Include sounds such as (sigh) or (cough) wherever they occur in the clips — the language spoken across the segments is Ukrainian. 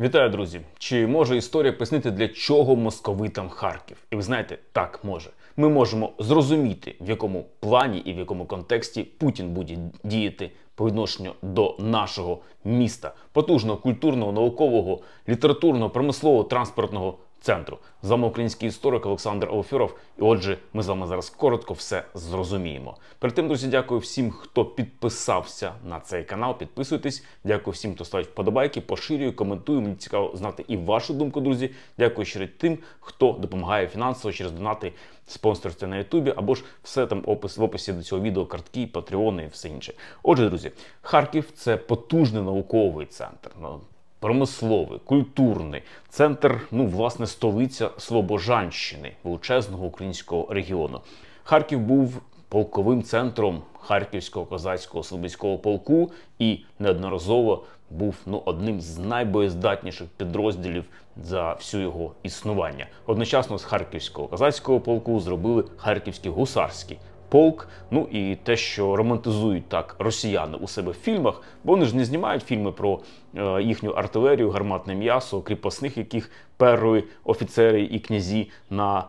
Вітаю, друзі! Чи може історія пояснити, для чого московитам Харків? І ви знаєте, так може. Ми можемо зрозуміти, в якому плані і в якому контексті Путін буде діяти по відношенню до нашого міста, потужного культурного, наукового, літературного, промислового, транспортного центру. З вами український історик Олександр Офюров. І отже, ми з вами зараз коротко все зрозуміємо. Перед тим, друзі, дякую всім, хто підписався на цей канал. Підписуйтесь. Дякую всім, хто ставить вподобайки, поширює, коментує. Мені цікаво знати і вашу думку, друзі. Дякую ще тим, хто допомагає фінансово через донати спонсорство на Ютубі або ж все там опис в описі до цього відео, картки, патреони і все інше. Отже, друзі, Харків це потужний науковий центр. Ну, промисловий, культурний центр, ну власне, столиця Слобожанщини, величезного українського регіону. Харків був полковим центром Харківського козацького слобідського полку і неодноразово був ну одним з найбоєздатніших підрозділів за всю його існування. Одночасно з харківського козацького полку зробили харківський гусарський полк, ну і те, що романтизують так росіяни у себе в фільмах, бо вони ж не знімають фільми про е, їхню артилерію, гарматне м'ясо, кріпосних, яких перли офіцери і князі на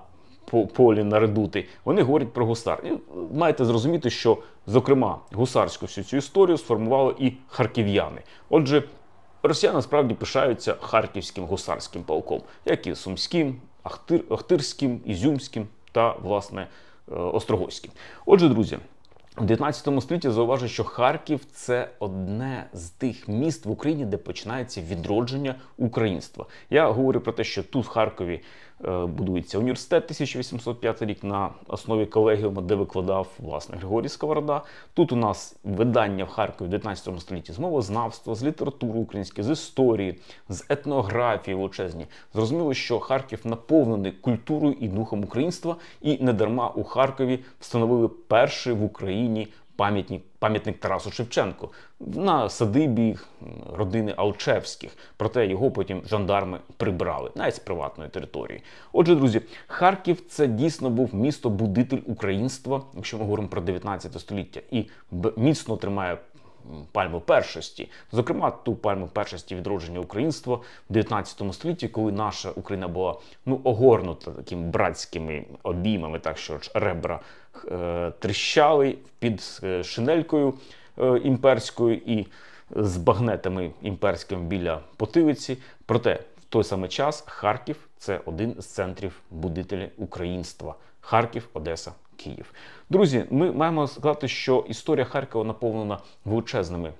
полі на редути. Вони говорять про гусар. І маєте зрозуміти, що зокрема гусарську всю цю історію сформували і харків'яни. Отже. Росіяни насправді пишаються харківським гусарським полком, як і сумським, ахтир, ахтирським, ізюмським та власне Острогоський. Отже, друзі, у 19 столітті зауважу, що Харків це одне з тих міст в Україні, де починається відродження українства. Я говорю про те, що тут в Харкові. Е, будується університет 1805 рік на основі колегіума, де викладав власне Григорій Сковорода. Тут у нас видання в Харкові в 19 столітті з мовознавства, з літератури української, з історії, з етнографії величезні. Зрозуміло, що Харків наповнений культурою і духом українства, і недарма у Харкові встановили перший в Україні пам'ятник пам'ятник Тарасу Шевченку на садибі родини Алчевських. Проте його потім жандарми прибрали, навіть з приватної території. Отже, друзі, Харків це дійсно був місто-будитель українства, якщо ми говоримо про 19 століття, і міцно тримає Пальму першості, зокрема ту пальму першості відродження українства в 19 столітті, коли наша Україна була ну огорнута такими братськими обіймами, так що ж ребра е, тріщали під е, шинелькою е, імперською і з багнетами імперським біля потилиці. Проте в той самий час Харків це один з центрів будителі українства. Харків, Одеса. Київ. Друзі, ми маємо сказати, що історія Харкова наповнена величезними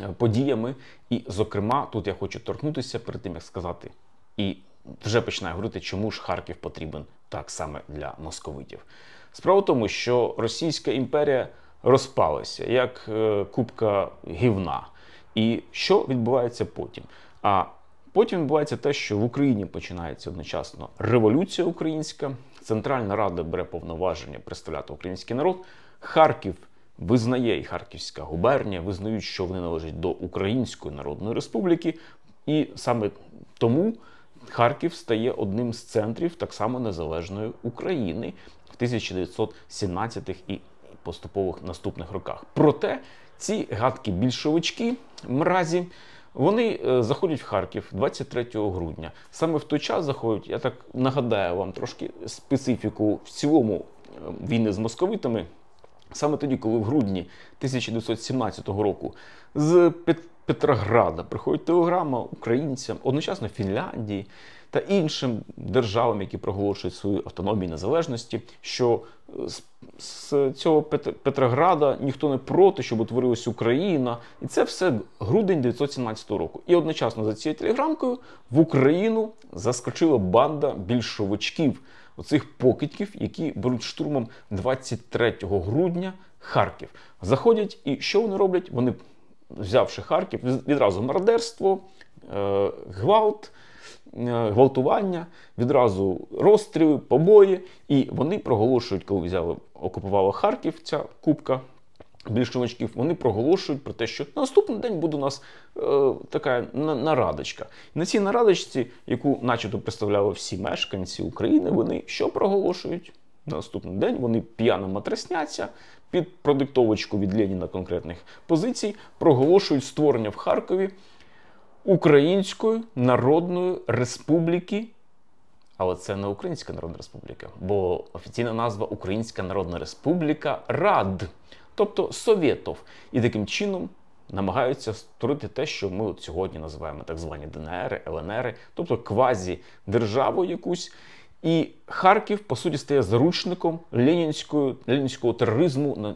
е, подіями. І, зокрема, тут я хочу торкнутися перед тим, як сказати, і вже починаю говорити, чому ж Харків потрібен так саме для московитів. Справа в тому, що Російська імперія розпалася як е, кубка гівна. І що відбувається потім? А Потім відбувається те, що в Україні починається одночасно революція українська, Центральна Рада бере повноваження представляти український народ. Харків визнає і Харківська губернія, визнають, що вони належать до Української Народної Республіки, і саме тому Харків стає одним з центрів так само незалежної України в 1917-х і поступових наступних роках. Проте ці гадки більшовички мразі. Вони е, заходять в Харків 23 грудня. Саме в той час заходять. Я так нагадаю вам трошки специфіку в цілому е, війни з московитами. Саме тоді, коли в грудні 1917 року з Петрограда приходить телеграма українцям, одночасно Фінляндії та іншим державам, які проголошують свою автономію і незалежності, що е, з цього Петрограда ніхто не проти, щоб утворилась Україна, і це все грудень 1917 року. І одночасно за цією телеграмкою в Україну заскочила банда більшовичків, оцих покидьків, які беруть штурмом 23 грудня Харків. Заходять, і що вони роблять? Вони взявши Харків, відразу мародерство, е, гвалт, е, гвалтування, відразу розстріли, побої. І вони проголошують, коли взяли, окупувала Харків ця кубка більшовичків, вони проголошують про те, що наступний день буде у нас е, така нарадочка. на цій нарадочці, яку начебто представляли всі мешканці України, вони що проголошують? На наступний день вони п'яно матресняться, під продиктовочку від Леніна конкретних позицій проголошують створення в Харкові Української Народної Республіки. Але це не Українська Народна Республіка, бо офіційна назва Українська Народна Республіка Рад, тобто Совєтов. І таким чином намагаються створити те, що ми от сьогодні називаємо так звані ДНР, ЛНР, тобто квазі державу якусь. І Харків, по суті, стає заручником ленінського, ленінського тероризму,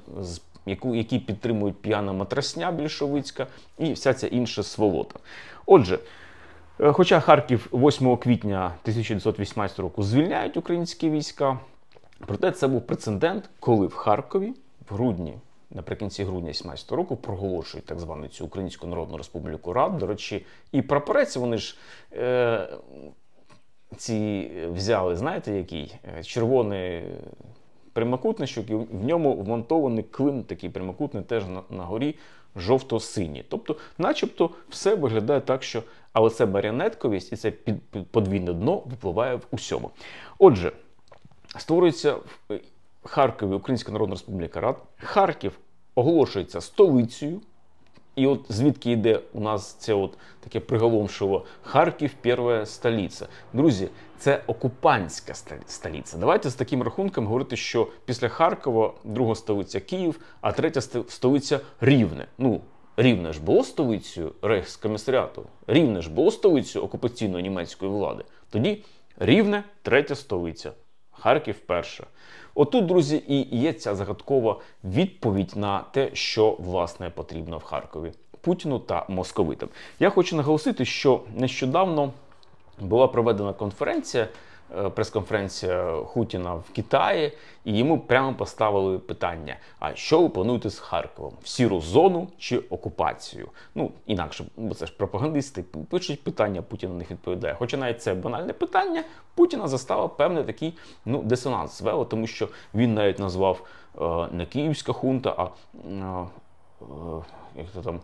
яку, який підтримують п'яна матрасня більшовицька і вся ця інша сволота. Отже, е, хоча Харків 8 квітня 1918 року звільняють українські війська, проте це був прецедент, коли в Харкові в грудні. Наприкінці грудня 17 року проголошують так звану цю Українську Народну Республіку Рад. До речі, і прапорець вони ж е, ці взяли, знаєте, який? Е, червоний е, прямокутничок, і в ньому вмонтований клин, такий прямокутний, теж на, горі жовто-синій. Тобто, начебто, все виглядає так, що але це маріонетковість і це під, подвійне дно випливає в усьому. Отже, створюється в е, Харкові Українська Народна Республіка Рад, Харків оголошується столицею. І от звідки йде у нас це от таке приголомшило Харків, перша столиця. Друзі, це окупантська столиця. Давайте з таким рахунком говорити, що після Харкова друга столиця Київ, а третя столиця Рівне. Ну, Рівне ж було столицею Рейхскомісаріату, рівне ж було столицею окупаційної німецької влади. Тоді рівне третя столиця, Харків перша. Отут, друзі, і є ця загадкова відповідь на те, що власне потрібно в Харкові Путіну та московитам. Я хочу наголосити, що нещодавно була проведена конференція. Е, прес-конференція Хутіна в Китаї, і йому прямо поставили питання: а що ви плануєте з Харковом? В сіру зону чи окупацію? Ну інакше, ну, бо це ж пропагандисти пишуть питання, Путін на них відповідає. Хоча навіть це банальне питання Путіна заставив певний такий ну дисонанс звело, тому що він навіть назвав е, не київська хунта, а е, е як це там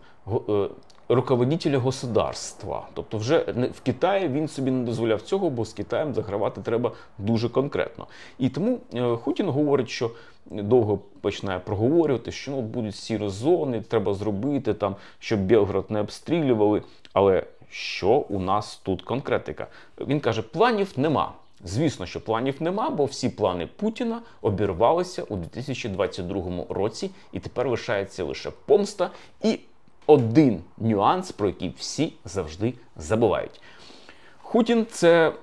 е, руководителя государства. Тобто, вже в Китаї він собі не дозволяв цього, бо з Китаєм загравати треба дуже конкретно. І тому е, Хутін говорить, що довго починає проговорювати, що ну будуть сіро зони, треба зробити там, щоб Білгород не обстрілювали. Але що у нас тут конкретика? Він каже: планів нема. Звісно, що планів нема, бо всі плани Путіна обірвалися у 2022 році, і тепер лишається лише помста і один нюанс, про який всі завжди забувають. Хутін це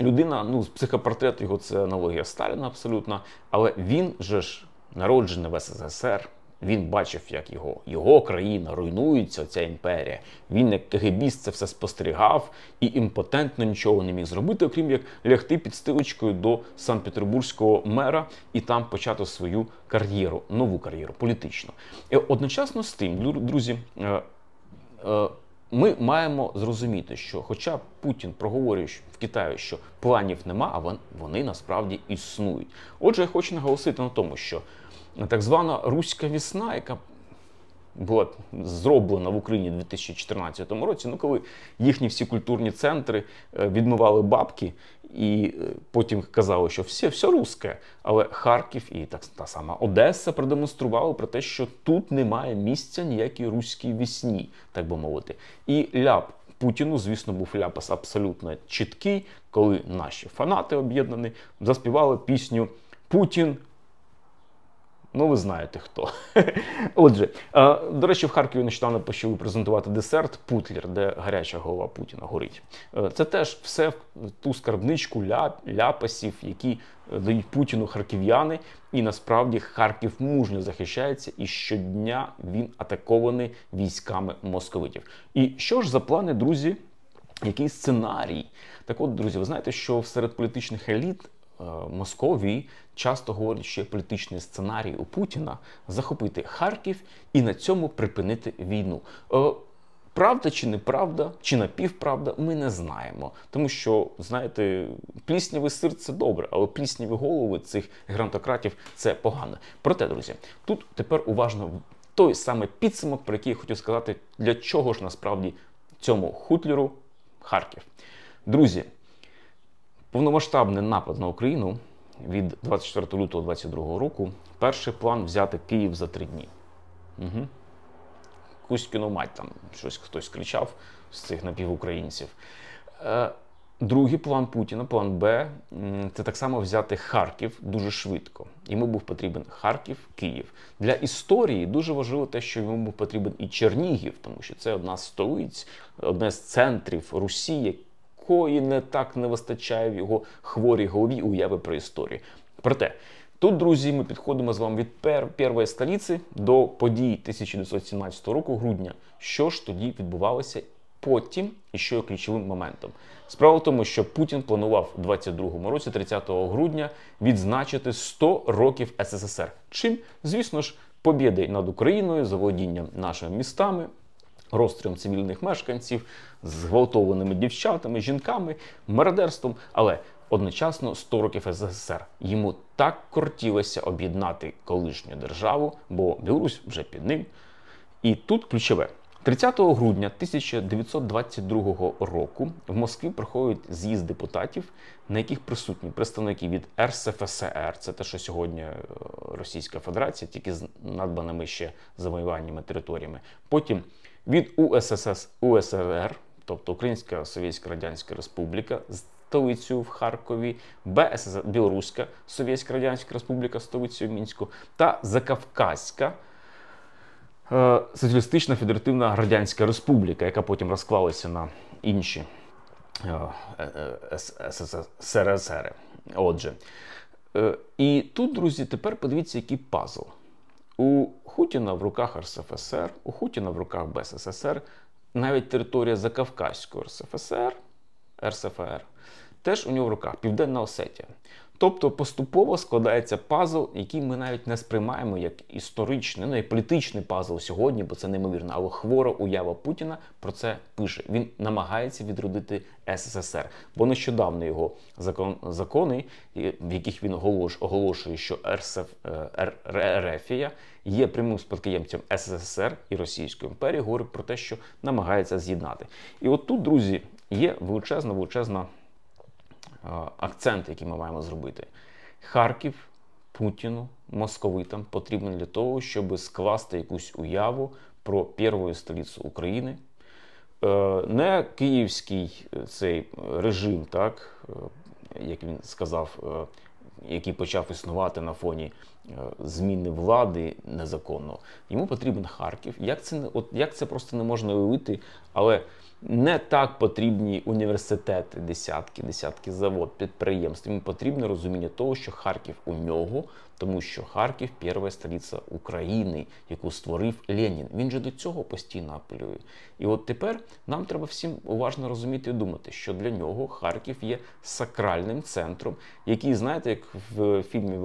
людина, ну, психопортрет його це аналогія Сталіна абсолютно, але він же ж народжений в СССР. Він бачив, як його його країна руйнується, ця імперія. Він, як кегебіст, це все спостерігав і імпотентно нічого не міг зробити, окрім як лягти під стилочкою до Санкт-Петербурзького мера і там почати свою кар'єру, нову кар'єру, політичну. І Одночасно з тим, друзі. Е, е, ми маємо зрозуміти, що, хоча Путін проговорює в Китаї, що планів нема, а вони насправді існують. Отже, я хочу наголосити на тому, що так звана Руська вісна, яка була зроблена в Україні у 2014 році. Ну, коли їхні всі культурні центри е, відмивали бабки, і е, потім казали, що все все русське. Але Харків і так та сама Одеса продемонстрували про те, що тут немає місця ніякій руській вісні, так би мовити, і ляп. Путіну, звісно, був ляпас абсолютно чіткий, коли наші фанати об'єднані, заспівали пісню Путін Ну, ви знаєте хто. (laughs) Отже, е, до речі, в Харкові нещодавно почали презентувати десерт Путлір, де гаряча голова Путіна горить. Е, це теж все в ту скарбничку ляпасів, які е, дають Путіну харків'яни. І насправді Харків мужньо захищається, і щодня він атакований військами московитів. І що ж за плани, друзі? Який сценарій? Так, от, друзі, ви знаєте, що серед політичних еліт Е, Московії часто говорять, що є політичний сценарій у Путіна захопити Харків і на цьому припинити війну. Е, правда чи неправда, чи напівправда, ми не знаємо. Тому що, знаєте, плісняве сир це добре, але плісняві голови цих грантократів це погано. Проте, друзі, тут тепер уважно той саме підсумок, про який я хотів сказати, для чого ж насправді цьому хутлеру Харків. Друзі. Повномасштабний напад на Україну від 24 лютого 2022 року. Перший план взяти Київ за три дні. Угу. Кузькіну мать там щось хтось кричав з цих напівукраїнців. Е, другий план Путіна, план Б, це так само взяти Харків дуже швидко. Йому був потрібен Харків, Київ. Для історії дуже важливо те, що йому був потрібен і Чернігів, тому що це одна з столиць, одне з центрів Русі, якої не так не вистачає в його хворій голові уяви про історію. Проте тут, друзі, ми підходимо з вами від пер першої столиці до подій 1917 року, грудня. Що ж тоді відбувалося? Потім, і що є ключовим моментом, справа в тому, що Путін планував у 22-му році, 30 грудня, відзначити 100 років СССР. Чим, звісно ж, побіди над Україною, заволодінням нашими містами, розстрілом цивільних мешканців, зґвалтованими дівчатами, жінками, мародерством, але одночасно 100 років СССР йому так кортілося об'єднати колишню державу, бо Білорусь вже під ним. І тут ключове. 30 грудня 1922 року в Москві проходить з'їзд депутатів, на яких присутні представники від РСФСР, це те, що сьогодні е, Російська Федерація, тільки з надбаними ще завоюваннями територіями. Потім від УССС УСРР, тобто Українська Совєтська Радянська Республіка, з столицю в Харкові, БССР, Білоруська Совєтська Радянська Республіка, столицю в Мінську та Закавказька. Соціалістична Федеративна Радянська Республіка, яка потім розклалася на інші СРСР. Отже, і тут, друзі, тепер подивіться, який пазл. У Хутіна в руках РСФСР, у Хутіна в руках БССР, навіть територія Закавказького РСФСР, РСФР, теж у нього в руках Південна Осетія. Тобто поступово складається пазл, який ми навіть не сприймаємо як історичний, ну і політичний пазл сьогодні, бо це неймовірно. Але хвора уява Путіна про це пише. Він намагається відродити СССР, бо нещодавно його закон, закони, в яких він оголошує, що РСФ е, РФія є прямим спадкоємцем СССР і Російської імперії, говорить про те, що намагається з'єднати. І от тут, друзі, є величезна, величезна акцент, який ми маємо зробити. Харків Путіну, московитам потрібен для того, щоб скласти якусь уяву про першу столицю України. Е, не київський е, цей е, режим, так як він сказав, який почав існувати на фоні Е, зміни влади незаконно. Йому потрібен Харків. Як це от як це просто не можна уявити, але не так потрібні університети, десятки, десятки завод, підприємств. Йому потрібне розуміння того, що Харків у нього, тому що Харків перша столиця України, яку створив Ленін. Він же до цього постійно апелює. І от тепер нам треба всім уважно розуміти і думати, що для нього Харків є сакральним центром, який, знаєте, як в фільмі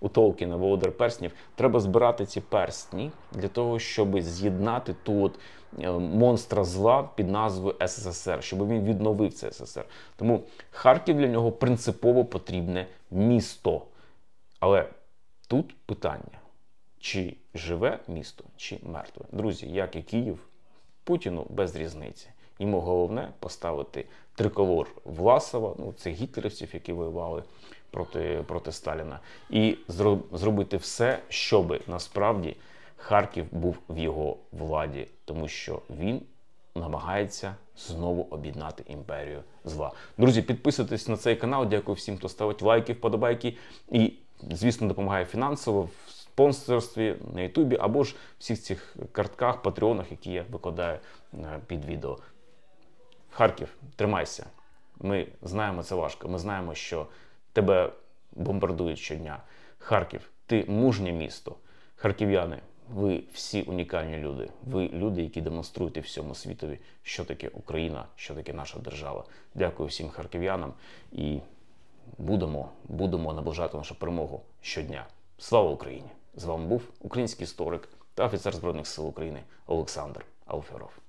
у Толкіна володар перснів, треба збирати ці персні для того, щоб з'єднати тут е, монстра зла під назвою СССР, щоб він відновив це СССР. Тому Харків для нього принципово потрібне місто. Але тут питання: чи живе місто, чи мертве? Друзі, як і Київ, Путіну без різниці. Йому головне поставити триколор Власова, ну це гітлерівців, які воювали проти проти Сталіна, і зробити все, щоби насправді Харків був в його владі, тому що він намагається знову об'єднати імперію зла. Друзі, підписуйтесь на цей канал. Дякую всім, хто ставить лайки, вподобайки і, звісно, допомагає фінансово. в Спонсорстві на Ютубі або ж всіх цих картках, патреонах, які я викладаю е, під відео. Харків, тримайся. Ми знаємо це важко. Ми знаємо, що тебе бомбардують щодня. Харків, ти мужнє місто. Харків'яни, ви всі унікальні люди. Ви люди, які демонструєте всьому світові, що таке Україна, що таке наша держава. Дякую всім харків'янам і будемо, будемо наближати нашу перемогу щодня. Слава Україні! З вами був український історик та офіцер Збройних сил України Олександр Алферов.